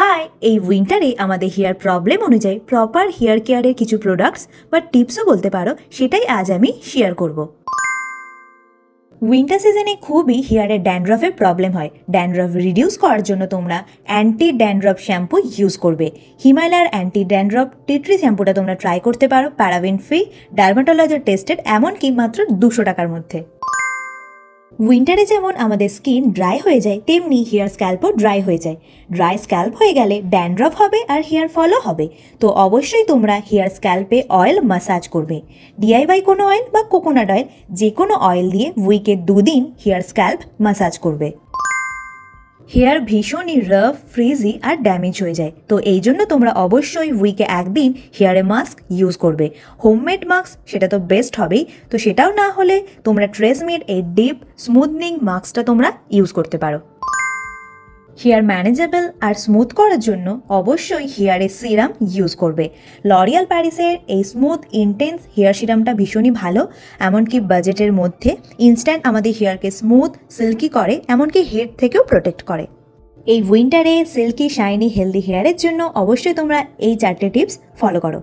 high এই উইন্টারে আমাদের হেয়ার প্রবলেম অনুযায়ী প্রপার হেয়ার কেয়ারের কিছু প্রোডাক্টস বা টিপসও বলতে পারো সেটাই আজ আমি শেয়ার করব উইন্টার সিজনে খুবই হেয়ারের ড্যান্ড্রফের প্রবলেম হয় ড্যান্ড্রফ রিডিউস করার জন্য তোমরা অ্যান্টি ড্যান্ড্রফ শ্যাম্পু ইউজ করবে হিমালয়ার অ্যান্টি ড্যান্ড্রফ টিট্রি শ্যাম্পুটা তোমরা ট্রাই করতে পারো প্যারাবিন ফ্রি ডার্মাটোলজার টেস্টেড এমনকি মাত্র দুশো টাকার মধ্যে উইন্টারে যেমন আমাদের স্কিন ড্রাই হয়ে যায় তেমনি হেয়ার স্ক্যাল্পও ড্রাই হয়ে যায় ড্রাই স্ক্যাল্প হয়ে গেলে ড্যান্ড্রফ হবে আর হেয়ার ফলও হবে তো অবশ্যই তোমরা হেয়ার স্ক্যাল্পে অয়েল মাসাজ করবে ডিআইওয়াই কোনো অয়েল বা কোকোনাট অয়েল যে কোনো অয়েল দিয়ে উইকে দুদিন হেয়ার স্ক্যাল্প মাসাজ করবে হেয়ার ভীষণই রাফ ফ্রিজি আর ড্যামেজ হয়ে যায় তো এই জন্য তোমরা অবশ্যই উইকে একদিন হেয়ারে মাস্ক ইউজ করবে হোমমেড মাস্ক সেটা তো বেস্ট হবেই তো সেটাও না হলে তোমরা ট্রেসমেড এই ডিপ স্মুথনিং মাস্কটা তোমরা ইউজ করতে পারো হেয়ার ম্যানেজেবল আর স্মুথ করার জন্য অবশ্যই হেয়ারের সিরাম ইউজ করবে লরিয়াল প্যারিসের এই স্মুথ ইন্টেন্স হেয়ার সিরামটা ভীষণই ভালো এমনকি বাজেটের মধ্যে ইনস্ট্যান্ট আমাদের হেয়ারকে স্মুথ সিল্কি করে এমনকি হেড থেকেও প্রোটেক্ট করে এই উইন্টারে সিল্কি শাইনি হেলদি হেয়ারের জন্য অবশ্যই তোমরা এই চারটে টিপস ফলো করো